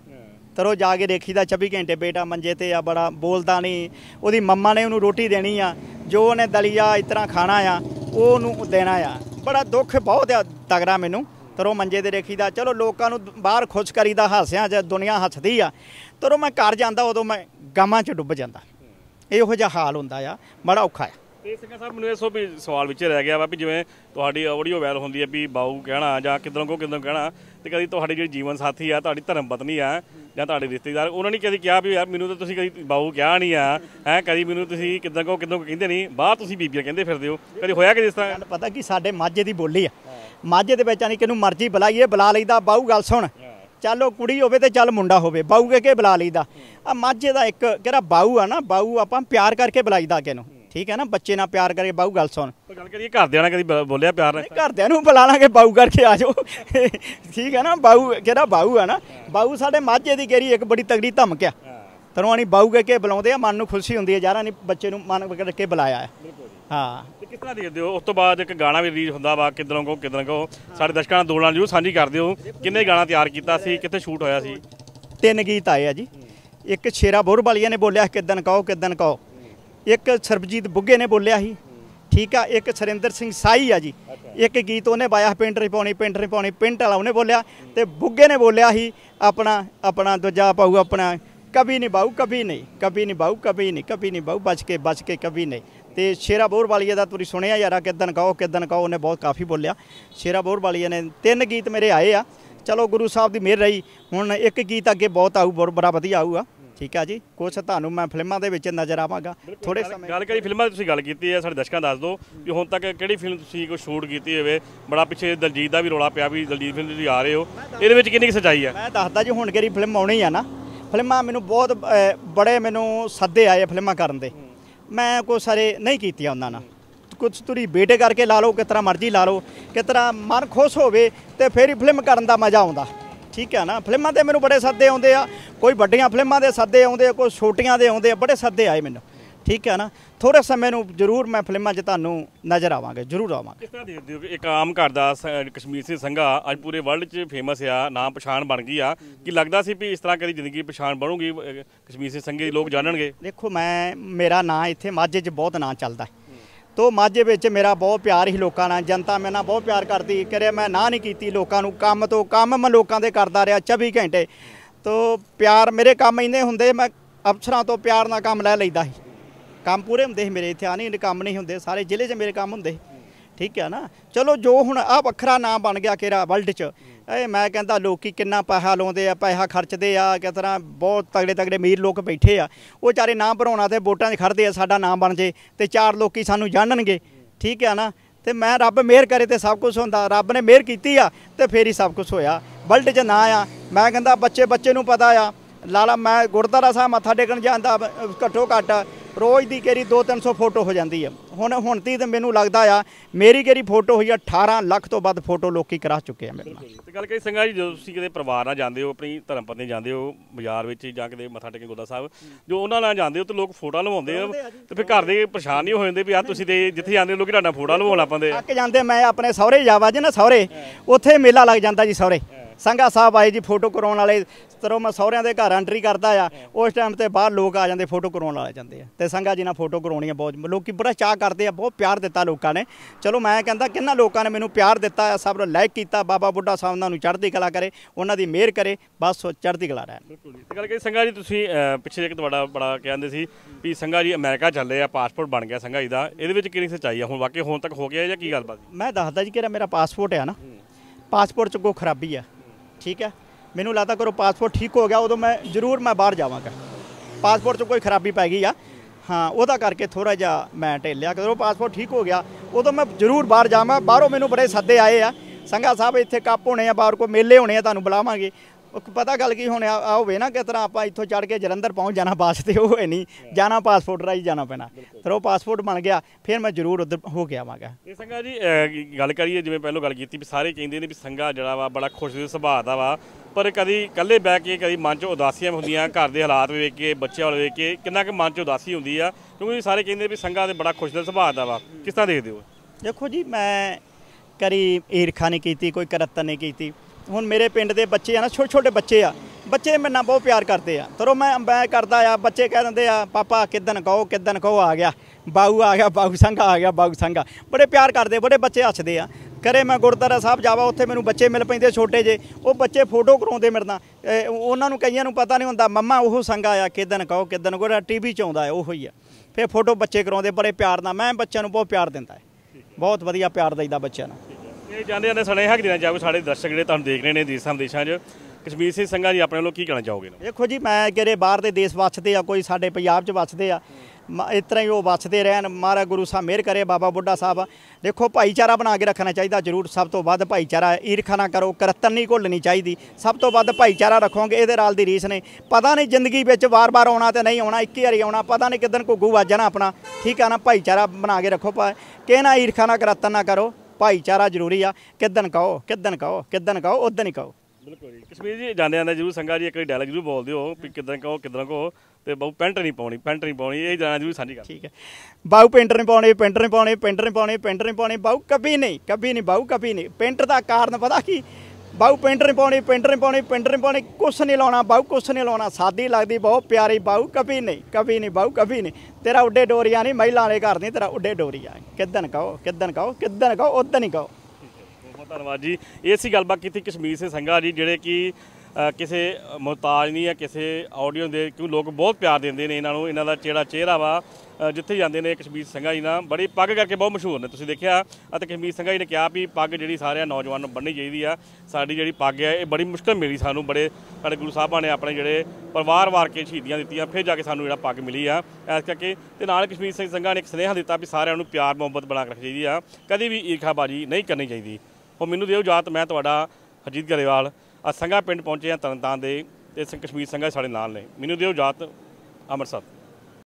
ਤਰੋ ਜਾ ਕੇ ਦੇਖੀਦਾ 24 ਘੰਟੇ ਬੇਟਾ ਮੰਜੇ ਤੇ ਆ ਬੜਾ ਬੋਲਦਾ ਨਹੀਂ ਉਹਦੀ ਮੰਮਾ ਨੇ ਉਹਨੂੰ ਰੋਟੀ ਦੇਣੀ ਆ ਜੋ ਉਹਨੇ ਦਲੀਆ ਇਤਨਾ ਖਾਣਾ ਆ ਉਹ ਉਹਨੂੰ ਦੇਣਾ ਆ ਬੜਾ ਦੁੱਖ ਬਹੁਤ ਤਗੜਾ ਮੈਨੂੰ ਤਰੋ ਮੰਜੇ ਤੇ ਦੇਖੀਦਾ ਚਲੋ ਲੋਕਾਂ ਨੂੰ ਬਾਹਰ ਖੁਸ਼ ਕਰੀਦਾ ਹਾਸਿਆਂ ਜੇ ਦੁਨੀਆ ਹੱਸਦੀ ਆ ਤਰੋ ਮੈਂ ਘਰ ਜਾਂਦਾ ਉਦੋਂ ਮੈਂ ਗਾਮਾਂ 'ਚ ਡੁੱਬ ਜਾਂਦਾ ਇਹੋ ਜਿਹਾ ਹਾਲ ਹੁੰਦਾ ਆ ਬੜਾ ਔਖਾ ਆ ਤੇ ਸਿੰਘਾ ਸਾਹਿਬ ਮੈਨੂੰ ਇਸੋ ਵੀ ਸਵਾਲ ਵਿੱਚ ਰਹਿ ਗਿਆ ਵਾ ਵੀ ਜਿਵੇਂ ਤੁਹਾਡੀ ਆਡੀਓ ਵਾਇਰਲ ਹੁੰਦੀ ਹੈ ਵੀ ਬਾਊ ਕਹਿਣਾ ਜਾਂ ਕਿਦਾਂ ਕੋ ਕਿਦਾਂ ਕਹਿਣਾ ਤੇ ਕਦੀ ਤੁਹਾਡੀ ਜਿਹੜੀ ਜੀਵਨ ਸਾਥੀ ਆ ਤੁਹਾਡੀ ਧਰਮ ਪਤਨੀ ਆ ਜਾਂ ਤੁਹਾਡੇ ਰਿਸ਼ਤੇਦਾਰ ਉਹਨਾਂ ਨੇ ਕਦੀ ਕਿਹਾ ਵੀ ਯਾਰ ਮੈਨੂੰ ਤਾਂ ਤੁਸੀਂ ਕਦੀ ਬਾਊ ਕਿਹਾ ਨਹੀਂ ਆ ਹੈ ਕਦੀ ਮੈਨੂੰ ਤੁਸੀਂ ਕਿਦਾਂ ਕੋ ਕਿਦਾਂ ਕਹਿੰਦੇ ਨਹੀਂ ਬਾਹਰ ਤੁਸੀਂ ਬੀਬੀਆਂ ਕਹਿੰਦੇ ਫਿਰਦੇ ਹੋ ਕਦੀ ਹੋਇਆ ਕਿ ਜਿਸ ਤਰ੍ਹਾਂ ਪਤਾ ਕਿ ਸਾਡੇ ਮਾਝੇ ਦੀ ਬੋਲੀ ਆ ਮਾਝੇ ਦੇ ਵਿੱਚ ਆਣੀ ਕਿਨੂੰ ਮਰਜ਼ੀ ਬੁਲਾਈਏ ਬੁਲਾ ਲਈਦਾ ਬਾਊ ਗੱਲ ਸੁਣ ਚਲੋ ਕੁੜੀ ਹੋਵੇ ਤੇ ਚੱਲ ਮੁੰਡਾ ਹੋਵੇ ਬਾਊ ਕੇ ਕੇ ਬੁਲਾ ਲਈਦਾ ਆ ਮਾਝੇ ਦਾ ਇੱਕ ਕਿਹੜਾ ਬਾਊ ਆ ਨਾ ਬਾਊ ਆਪਾਂ ਪਿਆਰ ਕਰਕੇ ਬੁਲਾਈਦਾ ਕਿਨੂੰ ਠੀਕ ਹੈ ਨਾ ਬੱਚੇ ਨਾਲ ਪਿਆਰ ਕਰੇ ਬਾਹੂ ਗੱਲ ਸੁਣ ਪਰ ਗੱਲ ਕਰੀਏ ਘਰਦਿਆਂ ਨਾਲ ਕਦੀ ਬੋਲਿਆ ਪਿਆਰ ਨਾਲ ਘਰਦਿਆਂ ਨੂੰ ਬੁਲਾ ਲਾਂਗੇ ਬਾਹੂ ਕਰਕੇ ਆ ਜਾਓ ਠੀਕ ਹੈ ਨਾ ਬਾਹੂ ਕਿਹੜਾ ਬਾਹੂ ਹੈ ਨਾ ਬਾਹੂ ਸਾਡੇ ਮਾਝੇ ਦੀ ਗੇਰੀ ਇੱਕ ਬੜੀ ਤਗੜੀ ਧਮਕਿਆ ਆ ਬਾਊ ਬਾਹੂ ਕਰਕੇ ਬੁਲਾਉਂਦੇ ਆ ਮਨ ਨੂੰ ਖੁਸ਼ੀ ਹੁੰਦੀ ਹੈ ਯਾਰਾਂ ਨੇ ਬੱਚੇ ਨੂੰ ਮਨ ਕਰਕੇ ਬੁਲਾਇਆ ਹੈ ਹਾਂ ਤੇ ਕਿਸ ਤਰ੍ਹਾਂ ਦੇਖਦੇ ਹੋ ਉਸ ਤੋਂ ਬਾਅਦ ਇੱਕ ਗਾਣਾ ਵੀ ਰਿਲੀਜ਼ ਹੁੰਦਾ ਵਾ ਕਿਦਰੋਂ ਕੋ ਕਿਦਰੋਂ ਕੋ ਸਾਡੇ ਦਰਸ਼ਕਾਂ ਨਾਲ ਦੋ ਜੂ ਸਾਂਝੀ ਕਰਦੇ ਹੋ ਕਿੰਨੇ ਗਾਣਾ ਤਿਆਰ ਕੀਤਾ ਸੀ ਕਿੱਥੇ ਸ਼ੂਟ ਹੋਇਆ ਸੀ ਤਿੰਨ ਗੀਤ ਆਏ ਆ ਜੀ ਇੱਕ ਸ਼ੇਰਾ ਬੋਰ ਵਾਲੀਆਂ ਨੇ ਬੋਲਿਆ ਕਿਦਨ ਕਹੋ ਕਿਦਨ ਕਹੋ ਇੱਕ ਸਰਬਜੀਤ ਬੁੱਗੇ ਨੇ ਬੋਲਿਆ ਸੀ ਠੀਕ ਆ ਇੱਕ ਸਰਿੰਦਰ ਸਿੰਘ ਸਾਈ ਆ ਜੀ ਇੱਕ ਗੀਤ ਉਹਨੇ ਬਾਇਆ ਪਿੰਡ ਰਿਪਾਉਣੀ ਪਿੰਡ ਰਿਪਾਉਣੀ ਪਿੰਡ ਵਾਲਾ ਉਹਨੇ ਬੋਲਿਆ ਤੇ ਬੁੱਗੇ ਨੇ ਬੋਲਿਆ ਸੀ ਆਪਣਾ ਆਪਣਾ ਦੂਜਾ ਪਾਉ ਆਪਣਾ ਕਭੀ ਨਹੀਂ ਬਾਉ ਕਭੀ ਨਹੀਂ ਕਭੀ ਨਹੀਂ ਬਾਉ ਕਭੀ ਨਹੀਂ ਕਭੀ ਨਹੀਂ ਬਾਉ ਬਚ ਕੇ ਬਚ ਕੇ ਕਭੀ ਨਹੀਂ ਤੇ ਸ਼ੇਰਾ ਬੋਰ ਵਾਲੀਆ ਦਾ ਤੁਸੀਂ ਸੁਣਿਆ ਯਾਰਾ ਕਿਦਨ ਕਹੋ ਕਿਦਨ ਕਹੋ ਉਹਨੇ ਬਹੁਤ ਕਾਫੀ ਬੋਲਿਆ ਸ਼ੇਰਾ ਬੋਰ ਵਾਲੀਆ ਨੇ ਤਿੰਨ ਗੀਤ ਮੇਰੇ ਆਏ ਆ ਚਲੋ ਗੁਰੂ ਸਾਹਿਬ ਦੀ ਮਿਹਰ ਰਹੀ ਹੁਣ ਇੱਕ ਗੀਤ ਅੱਗੇ ਬਹੁਤ ਆਊ ਬੜਾ ਵਧੀਆ ਆਊਗਾ ਠੀਕ ਆ ਜੀ ਕੁਛ ਤੁਹਾਨੂੰ ਮੈਂ ਫਿਲਮਾਂ ਦੇ ਵਿੱਚ ਨਜ਼ਰ ਆਵਾਂਗਾ ਥੋੜੇ ਸਮੇਂ ਗੱਲ ਕਰੀ ਫਿਲਮਾਂ ਦੀ ਤੁਸੀਂ ਗੱਲ ਕੀਤੀ ਹੈ ਸਾਡੇ ਦਰਸ਼ਕਾਂ ਦੱਸ ਦਿਓ ਕਿ ਹੁਣ ਤੱਕ ਕਿਹੜੀ ਫਿਲਮ ਤੁਸੀਂ ਕੋਈ ਸ਼ੂਟ ਕੀਤੀ ਹੋਵੇ ਬੜਾ ਪਿੱਛੇ ਦਲਜੀਤ ਦਾ ਵੀ ਰੋਲਾ ਪਿਆ ਵੀ ਦਲਜੀਤ ਫਿਲਮ ਤੁਸੀਂ ਆ ਰਹੇ ਹੋ ਇਹਦੇ ਵਿੱਚ ਕਿੰਨੀ ਸਚਾਈ ਹੈ ਮੈਂ ਦੱਸਦਾ ਜੀ ਹੁਣ ਕਿਹੜੀ ਫਿਲਮ ਆਉਣੀ ਆ ਨਾ ਫਿਲਮਾਂ ਮੈਨੂੰ ਬਹੁਤ ਬੜੇ ਮੈਨੂੰ ਸੱਦੇ ਆਏ ਫਿਲਮਾਂ ਕਰਨ ਦੇ ਮੈਂ ਕੋਈ ਸਾਰੇ ਨਹੀਂ ਕੀਤੀਆਂ ਉਹਨਾਂ ਨਾਲ ਕੁਝ ਤੁਰੀ ਬੇਟੇ ਕਰਕੇ ਲਾ ਲਓ ਕਿਤਰਾ ਮਰਜ਼ੀ ਲਾ ਲਓ ਕਿਤਰਾ ਮਨ ਖੁਸ਼ ਹੋਵੇ ਤੇ ਫੇਰ ਹੀ ਫਿਲਮ ਕਰਨ ਦਾ ਮਜ਼ਾ ਆਉਂਦਾ ਠੀਕ ਹੈ ਨਾ ਫਿਲਮਾਂ ਤੇ ਮੈਨੂੰ ਬੜੇ ਸੱਦੇ ਆਉਂਦੇ ਆ ਕੋਈ ਵੱਡੀਆਂ ਫਿਲਮਾਂ ਦੇ ਸੱਦੇ ਆਉਂਦੇ ਆ ਕੋਈ ਛੋਟੀਆਂ ਦੇ ਆਉਂਦੇ ਆ ਬੜੇ ਸੱਦੇ ਆਏ ਮੈਨੂੰ ਠੀਕ ਹੈ ਨਾ ਥੋੜੇ ਸਮੇਂ ਨੂੰ ਜ਼ਰੂਰ ਮੈਂ ਫਿਲਮਾਂ 'ਚ ਤੁਹਾਨੂੰ ਨਜ਼ਰ ਆਵਾਂਗੇ ਜ਼ਰੂਰ ਆਵਾਂਗੇ ਕਿਸ ਤਰ੍ਹਾਂ ਦੇਖਦੇ ਹੋ ਕਿ ਇੱਕ ਆਮ ਘਰ ਦਾ ਕਸ਼ਮੀਰ ਸਿੰਘ ਸੰਘਾ ਅੱਜ ਪੂਰੇ ਵਰਲਡ 'ਚ ਫੇਮਸ ਆ ਨਾਮ ਪਛਾਣ ਬਣ ਗਈ ਆ ਕਿ ਲੱਗਦਾ ਸੀ ਵੀ ਇਸ ਤਰ੍ਹਾਂ ਕਰੀ ਜ਼ਿੰਦਗੀ ਪਛਾਣ ਬਣੂਗੀ ਕਸ਼ਮੀਰ ਸਿੰਘ ਸੰਘੇ ਲੋਕ ਜਾਣਨਗੇ ਦੇਖੋ ਮੈਂ ਮੇਰਾ ਨਾਂ ਇੱਥੇ ਮਾਝੇ 'ਚ ਬਹੁਤ ਨਾਂ ਚੱਲਦਾ ਹੈ ਤੋ ਮਾਝੇ ਵਿੱਚ ਮੇਰਾ ਬਹੁਤ ਪਿਆਰ ਹੀ ਲੋਕਾਂ ਨਾਲ ਜਨਤਾ ਮੇਰੇ ਨਾਲ ਬਹੁਤ ਪਿਆਰ ਕਰਦੀ ਕਰੇ ਮੈਂ ਨਾ ਨਹੀਂ ਕੀਤੀ ਲੋਕਾਂ ਨੂੰ ਕੰਮ ਤੋਂ ਕੰਮ ਮੈਂ ਲੋਕਾਂ ਦੇ ਕਰਦਾ ਰਿਹਾ 24 ਘੰਟੇ ਤੋ ਪਿਆਰ ਮੇਰੇ ਕੰਮ ਇੰਨੇ ਹੁੰਦੇ ਮੈਂ ਅਫਸਰਾਂ ਤੋਂ ਪਿਆਰ ਨਾਲ ਕੰਮ ਲੈ ਲੈਂਦਾ ਸੀ ਕੰਮ ਪੂਰੇ ਹੁੰਦੇ ਸੀ ਮੇਰੇ ਇੱਥੇ ਆ ਨਹੀਂ ਕੰਮ ਨਹੀਂ ਹੁੰਦੇ ਸਾਰੇ ਜ਼ਿਲ੍ਹੇ 'ਚ ਮੇਰੇ ਕੰਮ ਹੁੰਦੇ ਠੀਕ ਹੈ ਨਾ ਚਲੋ ਜੋ ਹੁਣ ਆ ਵੱਖਰਾ ਨਾਮ ਬਣ ਗਿਆ ਕਿਹੜਾ ਵਰਲਡ 'ਚ ਇਹ ਮੈਂ ਕਹਿੰਦਾ ਲੋਕੀ ਕਿੰਨਾ ਪੈਸਾ ਲਾਉਂਦੇ ਆ ਪੈਸਾ ਖਰਚਦੇ ਆ ਕਿ ਤਰ੍ਹਾਂ ਬਹੁਤ ਤਗੜੇ ਤਗੜੇ ਅਮੀਰ ਲੋਕ ਬੈਠੇ ਆ ਉਹ ਚਾਰੇ ਨਾਮ ਭਰਾਉਣਾ ਤੇ ਵੋਟਾਂ 'ਚ ਖੜਦੇ ਆ ਸਾਡਾ ਨਾਮ ਬਣ ਜੇ ਤੇ ਚਾਰ ਲੋਕੀ ਸਾਨੂੰ ਜਾਣਨਗੇ ਠੀਕ ਹੈ ਨਾ ਤੇ ਮੈਂ ਰੱਬ ਮਿਹਰ ਕਰੇ ਤੇ ਸਭ ਕੁਝ ਹੁੰਦਾ ਰੱਬ ਨੇ ਮਿਹਰ ਕੀਤੀ ਆ ਤੇ ਫੇਰ ਹੀ ਸਭ ਕੁਝ ਹੋਇਆ ਵਰਲਡ 'ਚ ਨਾ ਆ ਮੈਂ ਕਹਿੰਦਾ ਬੱਚੇ ਬੱਚੇ ਨੂੰ ਪਤਾ ਆ ਲਾਲਾ ਮੈਂ ਗੁਰਦਾਰਾ ਸਾਹਿਬ ਮੱਥਾ ਟੇਕਣ ਜਾਂਦਾ ਘੱਟੋ ਘੱਟ ਰੋਜ਼ ਦੀ ਕੇਰੀ 2-300 ਫੋਟੋ ਹੋ ਜਾਂਦੀ ਹੈ ਹੁਣ ਹੁਣ ਤੀ ਤੇ ਮੈਨੂੰ ਲੱਗਦਾ ਆ ਮੇਰੀ ਕੇਰੀ ਫੋਟੋ ਹੋਈ 18 ਲੱਖ ਤੋਂ ਵੱਧ ਫੋਟੋ ਲੋਕੀ ਕਰਾ ਚੁੱਕੇ ਆ ਮੇਰੇ ਨਾਲ ਤੇ ਗੱਲ ਕਹੀ ਸੰਗਾ ਜੀ ਜਦੋਂ ਤੁਸੀਂ ਕਿਤੇ ਪਰਿਵਾਰ ਨਾਲ ਜਾਂਦੇ ਹੋ ਆਪਣੀ ਧਰਮ ਪਤਨੀ ਜਾਂਦੇ ਹੋ ਬਾਜ਼ਾਰ ਵਿੱਚ ਜਾਂ ਕਿਤੇ ਮੱਥਾ ਟੇਕਣ ਗੁਰਦਾ ਸਾਹਿਬ ਜੋ ਉਹਨਾਂ ਨਾਲ ਜਾਂਦੇ ਹੋ ਤੇ ਲੋਕ ਫੋਟੋ ਲਵਾਉਂਦੇ ਆ ਤੇ ਫਿਰ ਘਰ ਦੇ ਪਰੇਸ਼ਾਨ ਨਹੀਂ ਹੋ ਜਾਂਦੇ ਵੀ ਆ ਤੁਸੀਂ ਤੇ ਜਿੱਥੇ ਜਾਂਦੇ ਲੋਕੀ ਤੁਹਾਡਾ ਫੋਟੋ ਲਵਾਉਣ ਲੱਪਾਂਦੇ ਅੱਕ ਜਾਂਦੇ ਮੈਂ ਆਪਣੇ ਸਹੁਰੇ ਜਾਵਾ ਜੇ ਨਾ ਸਹੁਰੇ ਉੱਥੇ ਮੇਲਾ ਲੱਗ ਜਾਂਦਾ ਜੀ ਸਹੁਰੇ ਸੰਘਾ ਸਾਹਿਬ ਆਏ ਜੀ ਫੋਟੋ ਕਰਾਉਣ ਵਾਲੇ ਤਰੋ ਮੈਂ ਸਹੁਰਿਆਂ ਦੇ ਘਰ ਐਂਟਰੀ ਕਰਦਾ ਆ ਉਸ ਟਾਈਮ ਤੇ ਬਾਹਰ ਲੋਕ ਆ ਜਾਂਦੇ ਫੋਟੋ ਕਰਾਉਣ ਵਾਲੇ ਜਾਂਦੇ ਆ ਤੇ ਸੰਘਾ ਜੀ ਨਾਲ ਫੋਟੋ ਕਰਾਉਣੀ ਆ ਬਹੁਤ ਲੋਕੀ ਬੜਾ ਚਾਹ ਕਰਦੇ ਆ ਬਹੁਤ ਪਿਆਰ ਦਿੱਤਾ ਲੋਕਾਂ ਨੇ ਚਲੋ ਮੈਂ ਕਹਿੰਦਾ ਕਿੰਨਾ ਲੋਕਾਂ ਨੇ ਮੈਨੂੰ ਪਿਆਰ ਦਿੱਤਾ ਆ ਸਭ ਨੂੰ ਲਾਈਕ ਕੀਤਾ ਬਾਬਾ ਬੁੱਢਾ ਸਾਹਿਬ ਨਾਲ ਨੂੰ ਚੜ੍ਹਦੀ ਕਲਾ ਕਰੇ ਉਹਨਾਂ ਦੀ ਮਿਹਰ ਕਰੇ ਬਸ ਚੜ੍ਹਦੀ ਕਲਾ ਰਹਿਣ ਬਿਲਕੁਲ ਜੀ ਤੇ ਗੱਲ ਕਰੀ ਸੰਘਾ ਜੀ ਤੁਸੀਂ ਪਿੱਛੇ ਇੱਕ ਤੁਹਾਡਾ ਬੜਾ ਕਹਿੰਦੇ ਸੀ ਵੀ ਸੰਘਾ ਜੀ ਅਮਰੀਕਾ ਚੱਲੇ ਆ ਪਾਸਪੋਰਟ ਬਣ ਗਿਆ ਸੰਘਾ ਜੀ ਦਾ ਇਹਦੇ ਵਿੱਚ ਕਿਹੜੀ ਸੱਚਾਈ ਆ ਹੁਣ ਵਾਕਈ ਹੁਣ ਤੱਕ ਹੋ ਗਿਆ ਜਾਂ ਕੀ ਗੱਲਬਾਤ ਮੈਂ ਦੱਸਦਾ ਜੀ ਕਿ ਮੇਰਾ ਪਾਸਪੋਰਟ ਆ ਨਾ ਪਾਸਪੋਰਟ 'ਚ ਕੋ ਖਰਾਬੀ ਆ ਠੀਕ ਹੈ ਮੈਨੂੰ ਲੱਗਦਾ ਕਰੋ ਪਾਸਪੋਰਟ ਠੀਕ ਹੋ ਗਿਆ ਉਦੋਂ ਮੈਂ ਜ਼ਰੂਰ ਮੈਂ ਬਾਹਰ ਜਾਵਾਂਗਾ ਪਾਸਪੋਰਟ 'ਚ ਕੋਈ ਖਰਾਬੀ ਪੈ ਗਈ ਆ ਹਾਂ ਉਹਦਾ ਕਰਕੇ ਥੋੜਾ ਜਿਹਾ ਮੈਂ ਢੇਲਿਆ ਕਰੋ ਪਾਸਪੋਰਟ ਠੀਕ ਹੋ ਗਿਆ ਉਦੋਂ ਮੈਂ ਜ਼ਰੂਰ ਬਾਹਰ ਜਾਵਾਂ ਬਾਹਰੋਂ ਮੈਨੂੰ ਬੜੇ ਸੱਦੇ ਆਏ ਆ ਸੰਘਾ ਸਾਹਿਬ ਇੱਥੇ ਕੱਪ ਹੋਣੇ ਆ ਬਾਹਰ ਕੋ ਮੇਲੇ ਹੋਣੇ ਆ ਤੁਹਾਨੂੰ ਬੁਲਾਵਾਂਗੇ ਉਹ ਪਤਾ ਗੱਲ ਕੀ ਹੁਣ ਆ ਹੋਵੇ ਨਾ ਕਿ ਤਰ੍ਹਾਂ ਆਪਾਂ ਇੱਥੋਂ ਚੜ ਕੇ ਜਲੰਧਰ ਪਹੁੰਚ ਜਾਣਾ ਬੱਸ ਤੇ ਉਹ ਹੈ ਨਹੀਂ ਜਾਣਾ ਪਾਸਪੋਰਟ ਰਾਈ ਜਾਣਾ ਪੈਣਾ ਫਿਰ ਉਹ ਪਾਸਪੋਰਟ ਬਣ ਗਿਆ ਫਿਰ ਮੈਂ ਜ਼ਰੂਰ ਉਧਰ ਹੋ ਗਿਆ ਵਾਂਗਾ ਇਹ ਸੰਗਾ ਜੀ ਗੱਲ ਕਰੀਏ ਜਿਵੇਂ ਪਹਿਲਾਂ ਗੱਲ ਕੀਤੀ ਵੀ ਸਾਰੇ ਕਹਿੰਦੇ ਨੇ ਵੀ ਸੰਗਾ ਜਿਹੜਾ ਵਾ ਬੜਾ ਖੁਸ਼ ਦੇ ਸੁਭਾਅ ਦਾ ਵਾ ਪਰ ਕਦੀ ਇਕੱਲੇ ਬੈ ਕੇ ਕਦੀ ਮਨ 'ਚ ਉਦਾਸੀਆਂ ਵੀ ਹੁੰਦੀਆਂ ਘਰ ਦੇ ਹਾਲਾਤ ਵੇਖ ਕੇ ਬੱਚਿਆਂ ਵਾਲੇ ਵੇਖ ਕੇ ਕਿੰਨਾ ਕਿ ਮਨ 'ਚ ਉਦਾਸੀ ਹੁੰਦੀ ਆ ਕਿਉਂਕਿ ਸਾਰੇ ਕਹਿੰਦੇ ਵੀ ਸੰਗਾ ਦੇ ਬੜਾ ਖੁਸ਼ ਦੇ ਸੁਭਾਅ ਦਾ ਵਾ ਕਿਸ ਤਰ੍ਹਾਂ ਦੇਖਦੇ ਹੋ ਦੇਖੋ ਜੀ ਮੈਂ ਕਰੀ ਈਰਖਾ ਨਹੀਂ ਕੀਤੀ ਕੋਈ ਕਰਤਨ ਨਹੀਂ ਕੀਤੀ ਹੁਣ ਮੇਰੇ ਪਿੰਡ ਦੇ ਬੱਚੇ ਆ ਨਾ ਛੋਟੇ ਛੋਟੇ ਬੱਚੇ ਆ ਬੱਚੇ ਮੇਰੇ ਨਾਲ ਬਹੁਤ ਪਿਆਰ ਕਰਦੇ ਆ ਤਰੋ ਮੈਂ ਮੈਂ ਕਰਦਾ ਆ ਬੱਚੇ ਕਹਿ ਦਿੰਦੇ ਆ ਪਾਪਾ ਕਿਦਨ ਕਹੋ ਕਿਦਨ ਕਹੋ ਆ ਗਿਆ ਬਾਹੂ ਆ ਗਿਆ ਬਾਹੂ ਸੰਘ ਆ ਗਿਆ ਬਾਹੂ ਸੰਘ ਬੜੇ ਪਿਆਰ ਕਰਦੇ ਬੜੇ ਬੱਚੇ ਹੱਸਦੇ ਆ ਕਰੇ ਮੈਂ ਗੁਰਦੁਆਰਾ ਸਾਹਿਬ ਜਾਵਾ ਉੱਥੇ ਮੈਨੂੰ ਬੱਚੇ ਮਿਲ ਪੈਂਦੇ ਛੋਟੇ ਜੇ ਉਹ ਬੱਚੇ ਫੋਟੋ ਕਰਾਉਂਦੇ ਮੇਰੇ ਨਾਲ ਉਹਨਾਂ ਨੂੰ ਕਈਆਂ ਨੂੰ ਪਤਾ ਨਹੀਂ ਹੁੰਦਾ ਮੰਮਾ ਉਹ ਸੰਗ ਆਇਆ ਕਿਦਨ ਕਹੋ ਕਿਦਨ ਕਹੋ ਟੀਵੀ ਚ ਆਉਂਦਾ ਹੈ ਉਹੋ ਹੀ ਆ ਫਿਰ ਫੋਟੋ ਬੱਚੇ ਕਰਾਉਂਦੇ ਬੜੇ ਪਿਆਰ ਨਾਲ ਮੈਂ ਬੱਚਿਆਂ ਨੂੰ ਬਹੁਤ ਪਿਆਰ ਦਿੰਦਾ ਬਹੁਤ ਵਧੀਆ ਪਿਆਰ ਦਈਦਾ ਬੱਚਿਆਂ ਨੂੰ ਇਹ ਜਾਂਦੇ ਜਾਂਦੇ ਹੈ ਕਿ ਦਿਨਾਂ ਜਾਵੇ ਸਾਡੇ ਦਰਸ਼ਕ ਜਿਹੜੇ ਤੁਹਾਨੂੰ ਦੇਖ ਰਹੇ ਨੇ ਦੇਸ਼ਾਂ ਸੰਦੇਸ਼ਾਂ 'ਚ ਕਸ਼ਮੀਰ ਸਿੰਘ ਸੰਘਾ ਜੀ ਆਪਣੇ ਵੱਲੋਂ ਕੀ ਕਹਿਣਾ ਚਾਹੋਗੇ ਦੇਖੋ ਜੀ ਮੈਂ ਜਿਹੜੇ ਬਾਹਰ ਦੇ ਦੇਸ਼ ਵੱਸਦੇ ਆ ਕੋਈ ਸਾਡੇ ਪੰਜਾਬ 'ਚ ਵਸਦੇ ਆ ਇਸ ਤਰ੍ਹਾਂ ਹੀ ਉਹ ਵਸਦੇ ਰਹਿਣ ਮਹਾਰਾ ਗੁਰੂ ਸਾਹਿਬ ਮਿਹਰ ਕਰੇ ਬਾਬਾ ਬੁੱਢਾ ਸਾਹਿਬ ਦੇਖੋ ਭਾਈਚਾਰਾ ਬਣਾ ਕੇ ਰੱਖਣਾ ਚਾਹੀਦਾ ਜ਼ਰੂਰ ਸਭ ਤੋਂ ਵੱਧ ਭਾਈਚਾਰਾ ਈਰਖਾ ਨਾ ਕਰੋ ਕਰਤਨ ਨਹੀਂ ਘੁੱਲਣੀ ਚਾਹੀਦੀ ਸਭ ਤੋਂ ਵੱਧ ਭਾਈਚਾਰਾ ਰੱਖੋਗੇ ਇਹਦੇ ਨਾਲ ਦੀ ਰੀਸ ਨੇ ਪਤਾ ਨਹੀਂ ਜ਼ਿੰਦਗੀ ਵਿੱਚ ਵਾਰ-ਵਾਰ ਆਉਣਾ ਤੇ ਨਹੀਂ ਆਉਣਾ ਇੱਕ ਹੀ ਵਾਰੀ ਆਉਣਾ ਪਤਾ ਨਹੀਂ ਕਿਦਨ ਘੁੱਗੂ ਗੂ ਵਾਜਣਾ ਆਪਣਾ ਠੀਕ ਆ ਨਾ ਭਾਈਚਾਰਾ ਬਣਾ ਕੇ ਰੱਖੋ ਪਾ ਕਹਿਣਾ ਈਰਖਾ ਨਾ ਕਰਤਨ ਨਾ ਕਰੋ ਭਾਈਚਾਰਾ ਜ਼ਰੂਰੀ ਆ ਕਿਦਨ ਕਹੋ ਕਿਦਨ ਕਹੋ ਕਿਦਨ ਕਹੋ ਉਦਨ ਹੀ ਕਹੋ ਬਿਲਕੁਲ ਜੀ ਕਸ਼ਮੀਰ ਜੀ ਜਾਂਦੇ ਜਾਂਦੇ ਜਰੂਰ ਸੰਗਾ ਜੀ ਇੱਕ ਵਾਰੀ ਡਾਇਲੌਗ ਜਰੂਰ ਬੋਲਦੇ ਹੋ ਵੀ ਕਿਦਾਂ ਕਹੋ ਕਿਦਾਂ ਕਹੋ ਤੇ ਬਾਉ ਪੈਂਟ ਨਹੀਂ ਪਾਉਣੀ ਪੈਂਟ ਨਹੀਂ ਪਾਉਣੀ ਇਹ ਜਾਣਾ ਜਰੂਰ ਸਾਂਝੀ ਗੱਲ ਠੀਕ ਹੈ ਬਾਉ ਪੈਂਟ ਨਹੀਂ ਪਾਉਣੀ ਪੈਂਟ ਨਹੀਂ ਪਾਉਣੀ ਪੈਂਟ ਨਹੀਂ ਪਾਉਣੀ ਪੈਂਟ ਨਹੀਂ ਪਾਉਣੀ ਬਾਉ ਕਭੀ ਨਹੀਂ ਕਭੀ ਨਹੀਂ ਬਾਉ ਕਭੀ ਨਹੀਂ ਪੈਂਟ ਦਾ ਕਾਰਨ ਪਤਾ ਕੀ ਬਾਹੂ ਪੇਂਟਰ ਨਹੀਂ ਪਾਉਣੀ ਪੇਂਟਰ ਨਹੀਂ ਪਾਉਣੀ ਪੇਂਟਰ ਨਹੀਂ ਪਾਉਣੀ ਕੁਛ ਨਹੀਂ ਲਾਉਣਾ ਬਾਹੂ ਕੁਛ ਨਹੀਂ ਲਾਉਣਾ ਸਾਦੀ ਲੱਗਦੀ ਬਹੁਤ ਪਿਆਰੀ ਬਾਹੂ ਕਭੀ ਨਹੀਂ ਕਭੀ ਨਹੀਂ ਬਾਹੂ ਕਭੀ ਨਹੀਂ ਤੇਰਾ ਉੱਡੇ ਡੋਰੀਆਂ ਨਹੀਂ ਮਹਿਲਾਂ ਵਾਲੇ ਘਰ ਨਹੀਂ ਤੇਰਾ ਉੱਡੇ ਡੋਰੀਆਂ ਕਿਦਨ ਕਹੋ ਕਿਦਨ ਕਹੋ ਕਿਦਨ ਕਹੋ ਉਦਨ ਹੀ ਕਹੋ ਧੰਨਵਾਦ ਜੀ ਇਹ ਸੀ ਗੱਲਬਾਤ ਕੀਤੀ ਕਸ਼ਮੀਰ ਸੇ ਸੰਘਾ ਜੀ ਜਿਹੜੇ ਕਿ ਕਿਸੇ ਮੁਹਤਾਜ ਨਹੀਂ ਹੈ ਕਿਸੇ ਆਡੀਓ ਦੇ ਕਿਉਂ ਲੋਕ ਬਹੁਤ ਪਿਆਰ ਦਿੰਦੇ ਨੇ ਇਹਨਾਂ ਨੂੰ ਇਹਨਾਂ ਦਾ ਜਿਹੜਾ ਚਿਹਰਾ ਵਾ ਜਿੱਥੇ ਜਾਂਦੇ ਨੇ ਕਸ਼ਮੀਰ ਸਿੰਘਾ ਜੀ ਨਾਲ ਬੜੀ ਪੱਗ ਕਰਕੇ ਬਹੁਤ ਮਸ਼ਹੂਰ ਨੇ ਤੁਸੀਂ ਦੇਖਿਆ ਅਤੇ ਕਸ਼ਮੀਰ ਸਿੰਘਾ ਜੀ ਨੇ ਕਿਹਾ ਵੀ ਪੱਗ ਜਿਹੜੀ ਸਾਰਿਆਂ ਨੌਜਵਾਨ ਨੂੰ ਬੰਨਣੀ ਚਾਹੀਦੀ ਆ ਸਾਡੀ ਜਿਹੜੀ ਪੱਗ ਹੈ ਇਹ ਬੜੀ ਮੁਸ਼ਕਲ ਮਿਲੀ ਸਾਨੂੰ ਬੜੇ ਸਾਡੇ ਗੁਰੂ ਸਾਹਿਬਾਂ ਨੇ ਆਪਣੇ ਜਿਹੜੇ ਪਰਿਵਾਰ ਵਾਰ ਕੇ ਸ਼ਹੀਦੀਆਂ ਦਿੱਤੀਆਂ ਫਿਰ ਜਾ ਕੇ ਸਾਨੂੰ ਜਿਹੜਾ ਪੱਗ ਮਿਲੀ ਆ ਇਸ ਕਰਕੇ ਤੇ ਨਾਲ ਕਸ਼ਮੀਰ ਸਿੰਘ ਸਿੰਘਾ ਨੇ ਇੱਕ ਸਨੇਹਾ ਦਿੱਤਾ ਵੀ ਸਾਰਿਆਂ ਨੂੰ ਪਿਆਰ ਮੁਹੱਬਤ ਬਣਾ ਕੇ ਰੱਖ ਚਾਹੀਦੀ ਆ ਕਦੇ ਵੀ ਈਰਖਾਬਾਜੀ ਨਹੀਂ ਕਰਨੀ ਚਾਹੀਦੀ ਉਹ ਮੈਨੂੰ ਦਿਓ ਜਾਤ ਮੈਂ ਤੁਹਾਡਾ ਹਜੀਤ ਗਰੇਵਾਲ ਅੱਜ ਪਿੰਡ ਪਹੁੰਚੇ ਆ ਤਰਨਤਾਰਨ ਦੇ ਤੇ ਕਸ਼ਮੀਰ ਸੰਘਾ ਸਾਡੇ ਨਾਲ ਨੇ ਮੈਨੂੰ ਦਿਓ ਜਾਤ ਅੰਮ੍ਰਿਤਸਰ